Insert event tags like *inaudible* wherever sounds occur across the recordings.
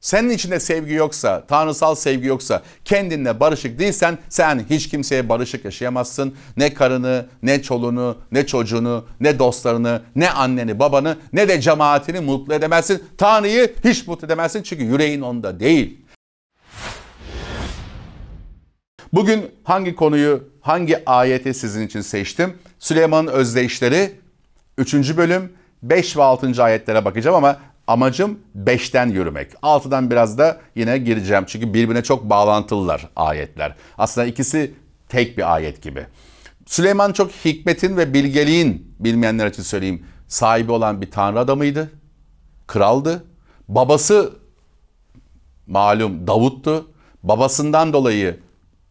Senin içinde sevgi yoksa, tanrısal sevgi yoksa, kendinle barışık değilsen sen hiç kimseye barışık yaşayamazsın. Ne karını, ne çolunu, ne çocuğunu, ne dostlarını, ne anneni, babanı, ne de cemaatini mutlu edemezsin. Tanrı'yı hiç mutlu edemezsin çünkü yüreğin onda değil. Bugün hangi konuyu, hangi ayeti sizin için seçtim? Süleyman'ın özdeyişleri 3. bölüm 5 ve 6. ayetlere bakacağım ama Amacım 5'ten yürümek. 6'dan biraz da yine gireceğim. Çünkü birbirine çok bağlantılılar ayetler. Aslında ikisi tek bir ayet gibi. Süleyman çok hikmetin ve bilgeliğin bilmeyenler için söyleyeyim sahibi olan bir tanrı adamıydı. Kraldı. Babası malum Davut'tu. Babasından dolayı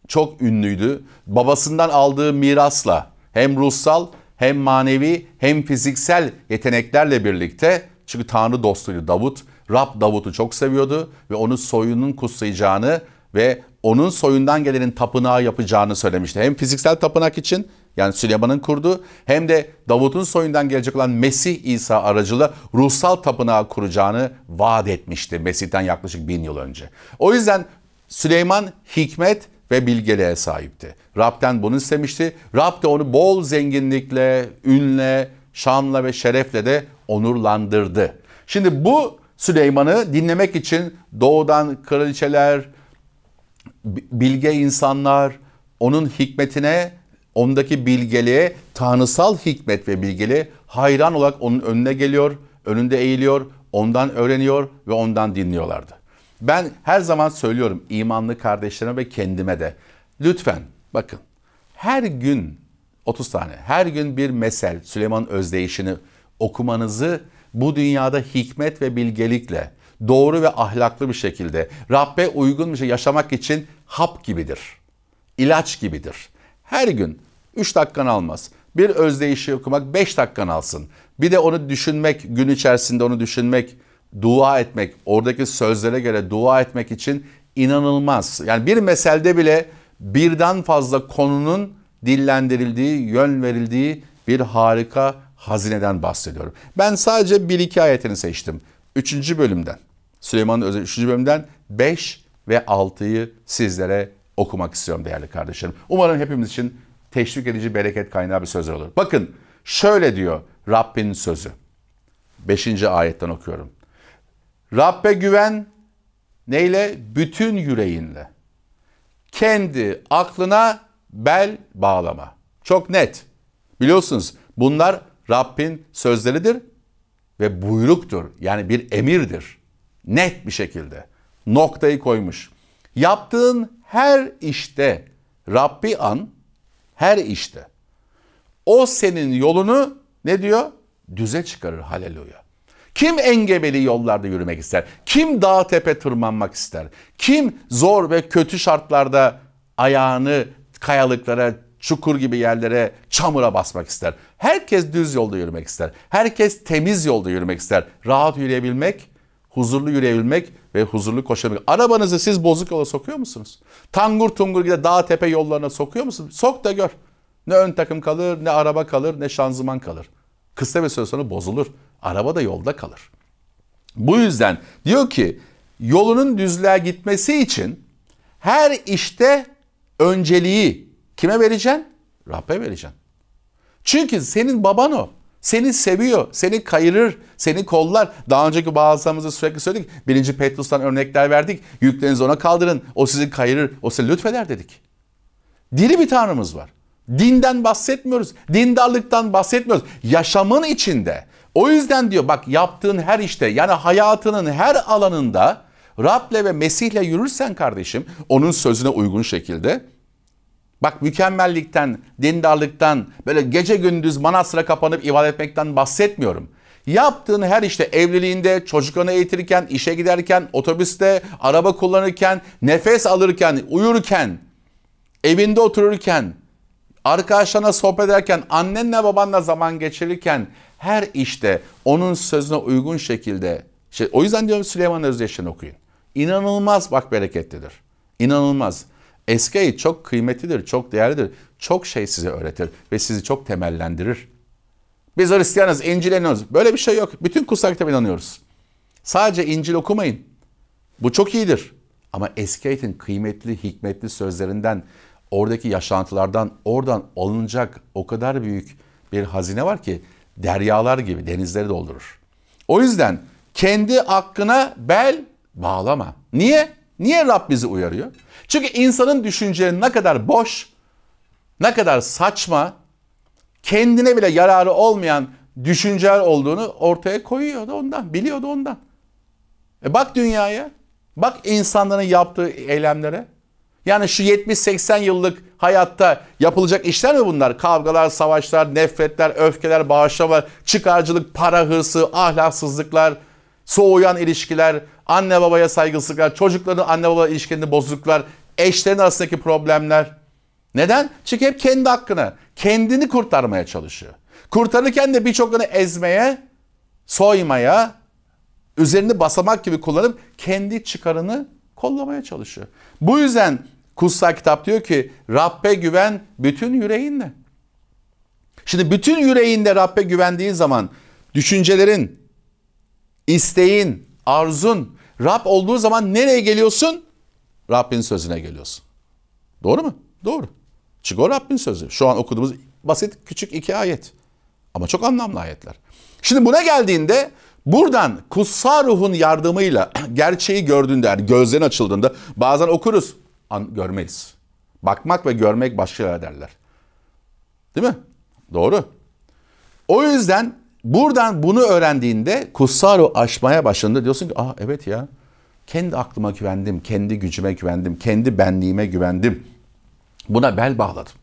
çok ünlüydü. Babasından aldığı mirasla hem ruhsal hem manevi hem fiziksel yeteneklerle birlikte çünkü Tanrı dostuydu Davut. Rab Davut'u çok seviyordu ve onun soyunun kutsayacağını ve onun soyundan gelenin tapınağı yapacağını söylemişti. Hem fiziksel tapınak için yani Süleyman'ın kurduğu hem de Davut'un soyundan gelecek olan Mesih İsa aracılığıyla ruhsal tapınağı kuracağını vaat etmişti Mesih'ten yaklaşık bin yıl önce. O yüzden Süleyman hikmet ve bilgeliğe sahipti. Rab'den bunu istemişti. Rab de onu bol zenginlikle, ünle, şanla ve şerefle de onurlandırdı. Şimdi bu Süleyman'ı dinlemek için doğudan kraliçeler, bilge insanlar, onun hikmetine, ondaki bilgeliğe, tanrısal hikmet ve bilgeli hayran olarak onun önüne geliyor, önünde eğiliyor, ondan öğreniyor ve ondan dinliyorlardı. Ben her zaman söylüyorum imanlı kardeşlerime ve kendime de. Lütfen bakın her gün 30 tane. Her gün bir mesel Süleyman Özdeyiş'ini okumanızı bu dünyada hikmet ve bilgelikle doğru ve ahlaklı bir şekilde Rabbe uygun bir şey yaşamak için hap gibidir. İlaç gibidir. Her gün 3 dakikan almaz. Bir özdeyişi okumak 5 dakikan alsın. Bir de onu düşünmek, gün içerisinde onu düşünmek, dua etmek, oradaki sözlere göre dua etmek için inanılmaz. Yani bir meselde bile birden fazla konunun dillendirildiği, yön verildiği bir harika hazineden bahsediyorum. Ben sadece bir iki ayetini seçtim. Üçüncü bölümden, Süleyman'ın özel üçüncü bölümden beş ve altıyı sizlere okumak istiyorum değerli kardeşlerim. Umarım hepimiz için teşvik edici, bereket kaynağı bir sözler olur. Bakın şöyle diyor Rabbin sözü. beşinci ayetten okuyorum. Rabbe güven neyle? Bütün yüreğinle. Kendi aklına bel bağlama. Çok net. Biliyorsunuz bunlar Rabbin sözleridir ve buyruktur. Yani bir emirdir. Net bir şekilde noktayı koymuş. Yaptığın her işte Rabbi an, her işte. O senin yolunu ne diyor? Düze çıkarır haleluya. Kim engebeli yollarda yürümek ister? Kim dağ tepe tırmanmak ister? Kim zor ve kötü şartlarda ayağını kayalıklara, çukur gibi yerlere, çamura basmak ister. Herkes düz yolda yürümek ister. Herkes temiz yolda yürümek ister. Rahat yürüyebilmek, huzurlu yürüyebilmek ve huzurlu koşabilmek. Arabanızı siz bozuk yola sokuyor musunuz? Tangur tungur gibi dağ tepe yollarına sokuyor musunuz? Sok da gör. Ne ön takım kalır, ne araba kalır, ne şanzıman kalır. Kısa bir süre sonra bozulur. Araba da yolda kalır. Bu yüzden diyor ki yolunun düzlüğe gitmesi için her işte önceliği kime vereceksin? Rabbe vereceksin. Çünkü senin baban o. Seni seviyor, seni kayırır, seni kollar. Daha önceki bazılarımızda sürekli söyledik. Birinci Petrus'tan örnekler verdik. Yüklerinizi ona kaldırın, o sizi kayırır, o sizi lütfeder dedik. Diri bir tanrımız var. Dinden bahsetmiyoruz, dindarlıktan bahsetmiyoruz. Yaşamın içinde. O yüzden diyor bak yaptığın her işte yani hayatının her alanında Rab'le ve Mesih'le yürürsen kardeşim onun sözüne uygun şekilde Bak mükemmellikten, dindarlıktan, böyle gece gündüz manastıra kapanıp ibadet etmekten bahsetmiyorum. Yaptığın her işte evliliğinde, çocuklarını eğitirken, işe giderken, otobüste, araba kullanırken, nefes alırken, uyurken, evinde otururken, arkadaşlarına sohbet ederken, annenle babanla zaman geçirirken her işte onun sözüne uygun şekilde. Şey, o yüzden diyorum Süleyman Özdeş'ten okuyun. İnanılmaz bak bereketlidir. İnanılmaz. Eski ayet çok kıymetlidir, çok değerlidir. Çok şey size öğretir ve sizi çok temellendirir. Biz Hristiyanız, İncil'e inanıyoruz. Böyle bir şey yok. Bütün kutsal kitaba inanıyoruz. Sadece İncil okumayın. Bu çok iyidir. Ama eski ayetin kıymetli, hikmetli sözlerinden, oradaki yaşantılardan, oradan alınacak o kadar büyük bir hazine var ki deryalar gibi denizleri doldurur. O yüzden kendi hakkına bel bağlama. Niye? Niye Rab bizi uyarıyor? Çünkü insanın düşünceleri ne kadar boş, ne kadar saçma, kendine bile yararı olmayan düşünceler olduğunu ortaya koyuyordu ondan, biliyordu ondan. E bak dünyaya, bak insanların yaptığı eylemlere. Yani şu 70-80 yıllık hayatta yapılacak işler mi bunlar? Kavgalar, savaşlar, nefretler, öfkeler, bağışlamalar, çıkarcılık, para hırsı, ahlaksızlıklar, soğuyan ilişkiler, anne babaya saygısızlıklar, çocukların anne baba ilişkilerinde bozukluklar, eşlerin arasındaki problemler. Neden? Çünkü hep kendi hakkını, kendini kurtarmaya çalışıyor. Kurtarırken de birçoklarını ezmeye, soymaya, üzerini basamak gibi kullanıp kendi çıkarını kollamaya çalışıyor. Bu yüzden kutsal kitap diyor ki Rabbe güven bütün yüreğinle. Şimdi bütün yüreğinde Rabbe güvendiği zaman düşüncelerin, isteğin, arzun Rab olduğu zaman nereye geliyorsun? Rabbin sözüne geliyorsun. Doğru mu? Doğru. Çünkü o Rabbin sözü. Şu an okuduğumuz basit küçük iki ayet. Ama çok anlamlı ayetler. Şimdi buna geldiğinde buradan kutsal ruhun yardımıyla *clears throat* gerçeği gördüğünde, yani gözlerin açıldığında bazen okuruz, an, görmeyiz. Bakmak ve görmek başka derler. Değil mi? Doğru. O yüzden buradan bunu öğrendiğinde kussaru aşmaya başladığında diyorsun ki ah evet ya kendi aklıma güvendim, kendi gücüme güvendim, kendi benliğime güvendim. Buna bel bağladım.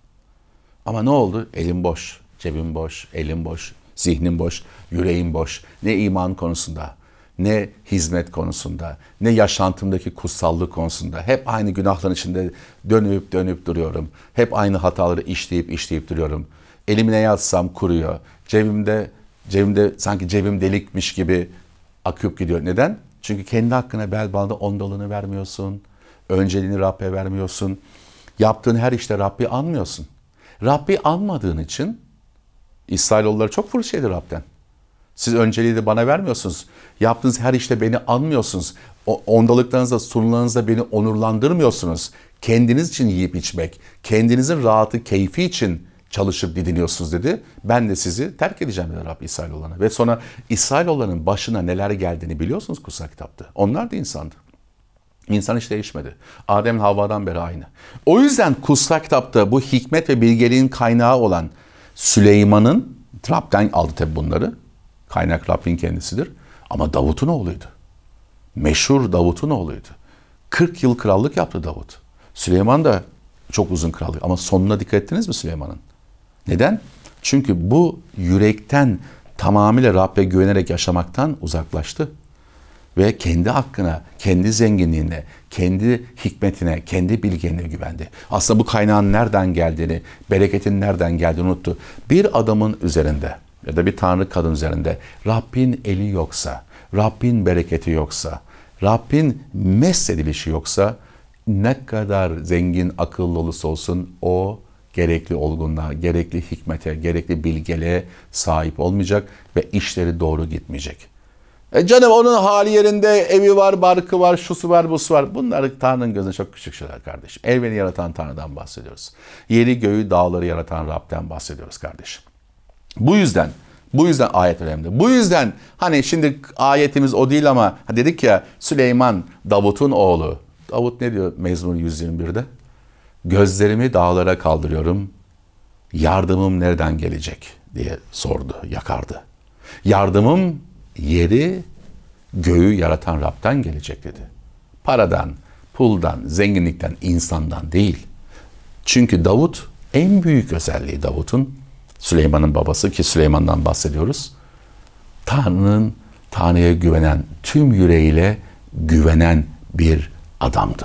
Ama ne oldu? Elim boş, cebim boş, elim boş, zihnim boş, yüreğim boş. Ne iman konusunda, ne hizmet konusunda, ne yaşantımdaki kutsallık konusunda. Hep aynı günahların içinde dönüp dönüp duruyorum. Hep aynı hataları işleyip işleyip duruyorum. elimine ne yazsam kuruyor. Cebimde cebimde sanki cebim delikmiş gibi akıp gidiyor. Neden? Çünkü kendi hakkına bel bağında ondalını vermiyorsun. Önceliğini Rab'be vermiyorsun. Yaptığın her işte Rabbi anmıyorsun. Rabbi anmadığın için İsrailoğulları çok fırçaydı Rab'den. Siz önceliği de bana vermiyorsunuz. Yaptığınız her işte beni anmıyorsunuz. O ondalıklarınızda, sunularınızda beni onurlandırmıyorsunuz. Kendiniz için yiyip içmek, kendinizin rahatı, keyfi için çalışıp didiniyorsunuz dedi. Ben de sizi terk edeceğim dedi İsrail İsrailoğlan'a. Ve sonra İsrail olanın başına neler geldiğini biliyorsunuz kutsal kitapta. Onlar da insandı. İnsan hiç değişmedi. Adem Havva'dan beri aynı. O yüzden kutsal kitapta bu hikmet ve bilgeliğin kaynağı olan Süleyman'ın, Rab'den aldı tabi bunları. Kaynak Rabbin kendisidir. Ama Davut'un oğluydu. Meşhur Davut'un oğluydu. 40 yıl krallık yaptı Davut. Süleyman da çok uzun krallık ama sonuna dikkat ettiniz mi Süleyman'ın? Neden? Çünkü bu yürekten tamamıyla Rab'be güvenerek yaşamaktan uzaklaştı. Ve kendi hakkına, kendi zenginliğine, kendi hikmetine, kendi bilgenliğine güvendi. Aslında bu kaynağın nereden geldiğini, bereketin nereden geldiğini unuttu. Bir adamın üzerinde ya da bir tanrı kadın üzerinde Rabbin eli yoksa, Rabbin bereketi yoksa, Rabbin mesedilişi yoksa ne kadar zengin akıllı olursa olsun o gerekli olgunluğa, gerekli hikmete, gerekli bilgeliğe sahip olmayacak ve işleri doğru gitmeyecek. E canım onun hali yerinde evi var, barkı var, şusu var, busu var. Bunlar Tanrı'nın gözünde çok küçük şeyler kardeşim. Evini yaratan Tanrı'dan bahsediyoruz. Yeri göğü dağları yaratan Rab'den bahsediyoruz kardeşim. Bu yüzden bu yüzden ayet önemli. Bu yüzden hani şimdi ayetimiz o değil ama dedik ya Süleyman Davut'un oğlu. Davut ne diyor Mezmur 121'de? Gözlerimi dağlara kaldırıyorum. Yardımım nereden gelecek diye sordu, yakardı. Yardımım yeri göğü yaratan Rab'den gelecek dedi. Paradan, puldan, zenginlikten, insandan değil. Çünkü Davut en büyük özelliği Davut'un Süleyman'ın babası ki Süleyman'dan bahsediyoruz. Tanrı'nın Tanrı'ya güvenen, tüm yüreğiyle güvenen bir adamdı.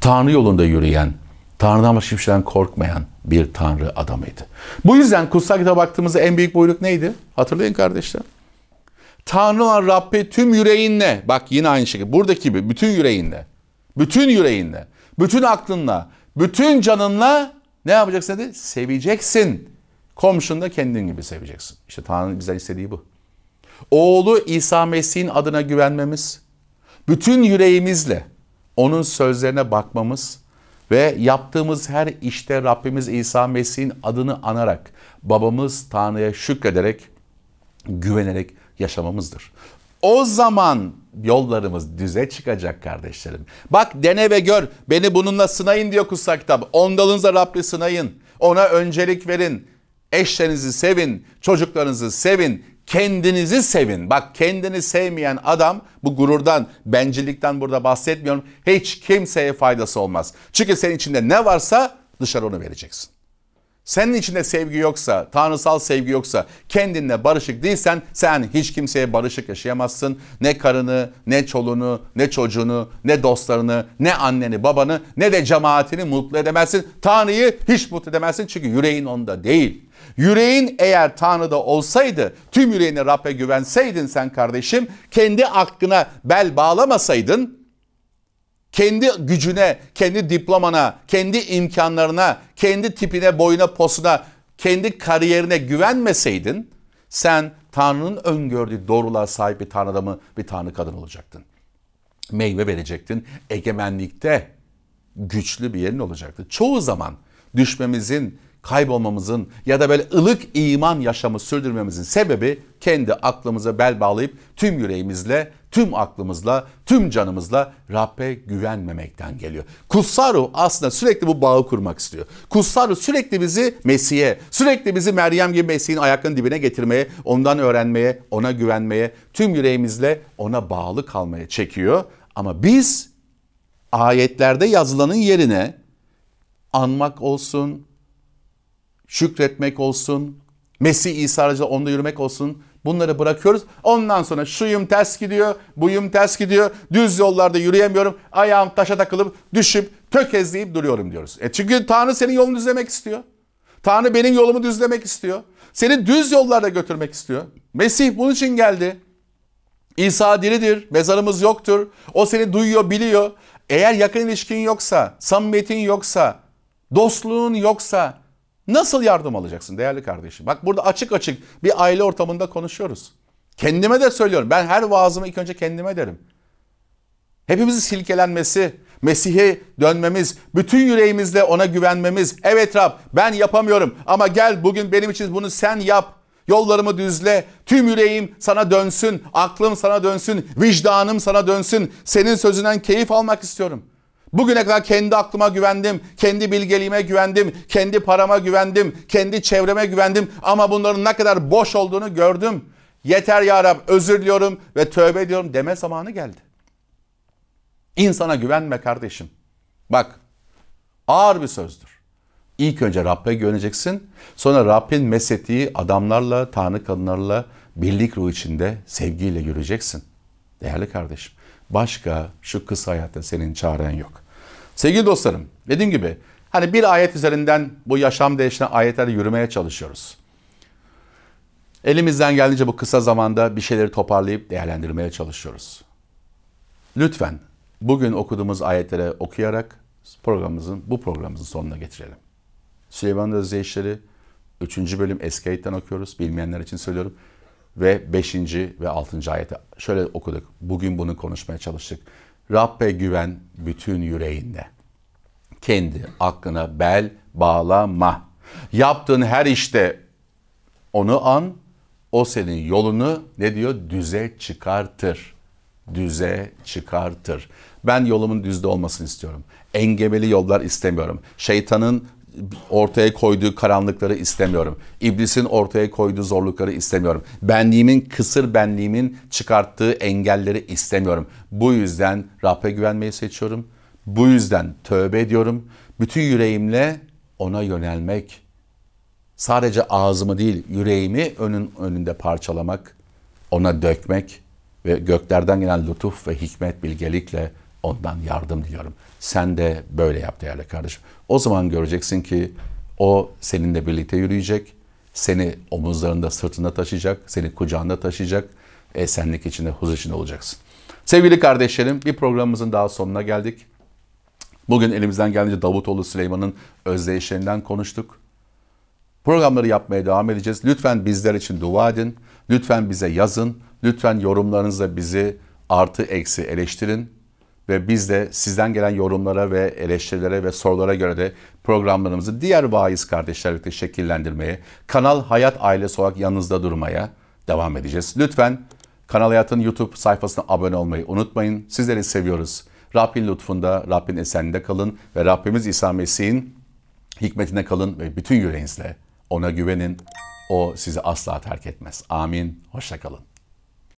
Tanrı yolunda yürüyen, Tanrı'dan başka hiçbir şeyden korkmayan bir Tanrı adamıydı. Bu yüzden kutsal kitaba baktığımızda en büyük buyruk neydi? Hatırlayın kardeşler. Tanrı olan Rabbe tüm yüreğinle, bak yine aynı şekilde buradaki gibi bütün yüreğinle, bütün yüreğinle, bütün aklınla, bütün canınla ne yapacaksın dedi? Seveceksin. Komşunu da kendin gibi seveceksin. İşte Tanrı'nın bizden istediği bu. Oğlu İsa Mesih'in adına güvenmemiz, bütün yüreğimizle onun sözlerine bakmamız ve yaptığımız her işte Rabbimiz İsa Mesih'in adını anarak, babamız Tanrı'ya şükrederek, güvenerek yaşamamızdır. O zaman yollarımız düze çıkacak kardeşlerim. Bak dene ve gör beni bununla sınayın diyor kutsal kitap. Ondalınıza Rabbi sınayın. Ona öncelik verin. Eşlerinizi sevin, çocuklarınızı sevin, Kendinizi sevin. Bak kendini sevmeyen adam bu gururdan, bencillikten burada bahsetmiyorum. Hiç kimseye faydası olmaz. Çünkü senin içinde ne varsa dışarı onu vereceksin. Senin içinde sevgi yoksa, tanrısal sevgi yoksa, kendinle barışık değilsen sen hiç kimseye barışık yaşayamazsın. Ne karını, ne çolunu, ne çocuğunu, ne dostlarını, ne anneni, babanı, ne de cemaatini mutlu edemezsin. Tanrı'yı hiç mutlu edemezsin çünkü yüreğin onda değil. Yüreğin eğer Tanrı'da olsaydı, tüm yüreğine Rab'be güvenseydin sen kardeşim, kendi aklına bel bağlamasaydın, kendi gücüne, kendi diplomana, kendi imkanlarına, kendi tipine, boyuna, posuna, kendi kariyerine güvenmeseydin, sen Tanrı'nın öngördüğü doğruluğa sahip bir Tanrı adamı, bir Tanrı kadın olacaktın. Meyve verecektin. Egemenlikte güçlü bir yerin olacaktı. Çoğu zaman düşmemizin kaybolmamızın ya da böyle ılık iman yaşamı sürdürmemizin sebebi kendi aklımıza bel bağlayıp tüm yüreğimizle, tüm aklımızla, tüm canımızla Rab'be güvenmemekten geliyor. Kutsaru aslında sürekli bu bağı kurmak istiyor. Kutsaru sürekli bizi Mesih'e, sürekli bizi Meryem gibi Mesih'in ayaklarının dibine getirmeye, ondan öğrenmeye, ona güvenmeye, tüm yüreğimizle ona bağlı kalmaya çekiyor. Ama biz ayetlerde yazılanın yerine anmak olsun, şükretmek olsun, Mesih İsa'cı onda yürümek olsun. Bunları bırakıyoruz. Ondan sonra şuyum ters gidiyor, buyum ters gidiyor. Düz yollarda yürüyemiyorum. Ayağım taşa takılıp düşüp tökezleyip duruyorum diyoruz. E çünkü Tanrı senin yolunu düzlemek istiyor. Tanrı benim yolumu düzlemek istiyor. Seni düz yollarda götürmek istiyor. Mesih bunun için geldi. İsa diridir, mezarımız yoktur. O seni duyuyor, biliyor. Eğer yakın ilişkin yoksa, samimiyetin yoksa, dostluğun yoksa, Nasıl yardım alacaksın değerli kardeşim? Bak burada açık açık bir aile ortamında konuşuyoruz. Kendime de söylüyorum. Ben her vaazımı ilk önce kendime derim. Hepimizin silkelenmesi, Mesih'e dönmemiz, bütün yüreğimizle ona güvenmemiz. Evet Rab ben yapamıyorum ama gel bugün benim için bunu sen yap. Yollarımı düzle, tüm yüreğim sana dönsün, aklım sana dönsün, vicdanım sana dönsün. Senin sözünden keyif almak istiyorum. Bugüne kadar kendi aklıma güvendim, kendi bilgeliğime güvendim, kendi parama güvendim, kendi çevreme güvendim ama bunların ne kadar boş olduğunu gördüm. Yeter ya Rab, özür diliyorum ve tövbe ediyorum deme zamanı geldi. İnsana güvenme kardeşim. Bak, ağır bir sözdür. İlk önce Rab'be güveneceksin. Sonra Rabbin mesettiği adamlarla, tanrı kadınlarla birlik ruh içinde sevgiyle göreceksin, Değerli kardeşim. Başka şu kısa hayatta senin çaren yok. Sevgili dostlarım dediğim gibi hani bir ayet üzerinden bu yaşam değişine ayetlerle yürümeye çalışıyoruz. Elimizden geldiğince bu kısa zamanda bir şeyleri toparlayıp değerlendirmeye çalışıyoruz. Lütfen bugün okuduğumuz ayetlere okuyarak programımızın bu programımızın sonuna getirelim. Süleyman Özdeyişleri 3. bölüm eski ayetten okuyoruz. Bilmeyenler için söylüyorum ve 5. ve 6. ayeti şöyle okuduk. Bugün bunu konuşmaya çalıştık. Rabbe güven bütün yüreğinde. Kendi aklına bel bağlama. Yaptığın her işte onu an, o senin yolunu ne diyor? Düze çıkartır. Düze çıkartır. Ben yolumun düzde olmasını istiyorum. Engebeli yollar istemiyorum. Şeytanın ortaya koyduğu karanlıkları istemiyorum. İblisin ortaya koyduğu zorlukları istemiyorum. Benliğimin, kısır benliğimin çıkarttığı engelleri istemiyorum. Bu yüzden Rab'be güvenmeyi seçiyorum. Bu yüzden tövbe ediyorum. Bütün yüreğimle ona yönelmek. Sadece ağzımı değil, yüreğimi önün önünde parçalamak, ona dökmek ve göklerden gelen lütuf ve hikmet bilgelikle ondan yardım diliyorum. Sen de böyle yap değerli kardeşim. O zaman göreceksin ki o seninle birlikte yürüyecek, seni omuzlarında, sırtında taşıyacak, seni kucağında taşıyacak, esenlik içinde, huzur içinde olacaksın. Sevgili kardeşlerim, bir programımızın daha sonuna geldik. Bugün elimizden geldiğince Davutoğlu Süleyman'ın özdeyişlerinden konuştuk. Programları yapmaya devam edeceğiz. Lütfen bizler için dua edin. Lütfen bize yazın. Lütfen yorumlarınızla bizi artı eksi eleştirin ve biz de sizden gelen yorumlara ve eleştirilere ve sorulara göre de programlarımızı diğer vaiz kardeşlerle şekillendirmeye, Kanal Hayat ailesi olarak yanınızda durmaya devam edeceğiz. Lütfen Kanal Hayat'ın YouTube sayfasına abone olmayı unutmayın. Sizleri seviyoruz. Rabbin lütfunda, Rabbin eseninde kalın ve Rabbimiz İsa Mesih'in hikmetine kalın ve bütün yüreğinizle ona güvenin. O sizi asla terk etmez. Amin. Hoşçakalın.